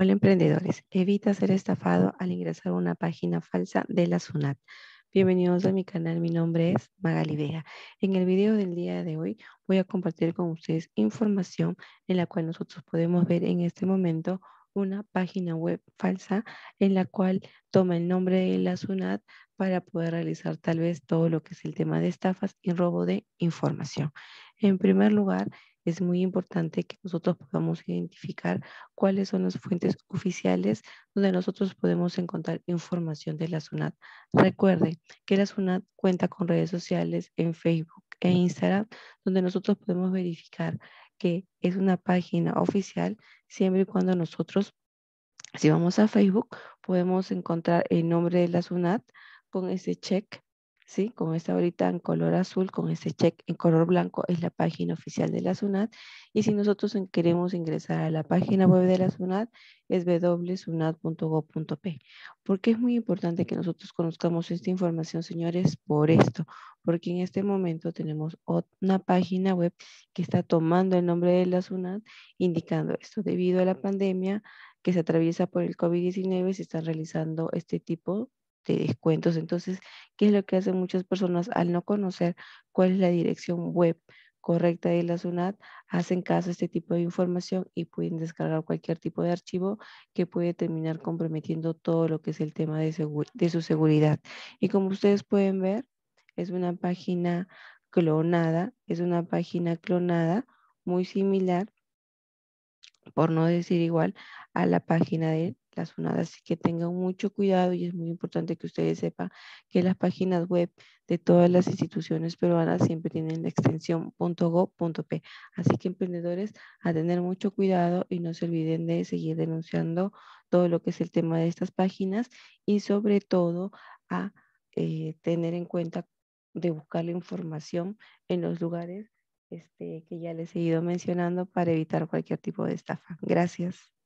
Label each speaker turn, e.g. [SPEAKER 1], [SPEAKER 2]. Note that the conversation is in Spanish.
[SPEAKER 1] Hola emprendedores, evita ser estafado al ingresar a una página falsa de la SUNAT. Bienvenidos a mi canal, mi nombre es Magali Vega. En el video del día de hoy voy a compartir con ustedes información en la cual nosotros podemos ver en este momento una página web falsa en la cual toma el nombre de la SUNAT para poder realizar tal vez todo lo que es el tema de estafas y robo de información. En primer lugar, es muy importante que nosotros podamos identificar cuáles son las fuentes oficiales donde nosotros podemos encontrar información de la SUNAT. Recuerden que la SUNAT cuenta con redes sociales en Facebook e Instagram, donde nosotros podemos verificar que es una página oficial siempre y cuando nosotros, si vamos a Facebook, podemos encontrar el nombre de la SUNAT, con ese check ¿sí? Como está ahorita en color azul, con este check en color blanco, es la página oficial de la SUNAT. Y si nosotros queremos ingresar a la página web de la SUNAT, es www.sunat.gov.p. Porque es muy importante que nosotros conozcamos esta información, señores, por esto. Porque en este momento tenemos una página web que está tomando el nombre de la SUNAT, indicando esto. Debido a la pandemia que se atraviesa por el COVID-19, se están realizando este tipo de este, descuentos. Entonces, ¿qué es lo que hacen muchas personas al no conocer cuál es la dirección web? correcta de la SUNAT, hacen caso a este tipo de información y pueden descargar cualquier tipo de archivo que puede terminar comprometiendo todo lo que es el tema de, de su seguridad. Y como ustedes pueden ver, es una página clonada, es una página clonada muy similar, por no decir igual, a la página de Así que tengan mucho cuidado y es muy importante que ustedes sepan que las páginas web de todas las instituciones peruanas siempre tienen la extensión .go.p. Así que emprendedores, a tener mucho cuidado y no se olviden de seguir denunciando todo lo que es el tema de estas páginas y sobre todo a eh, tener en cuenta de buscar la información en los lugares este, que ya les he ido mencionando para evitar cualquier tipo de estafa. Gracias.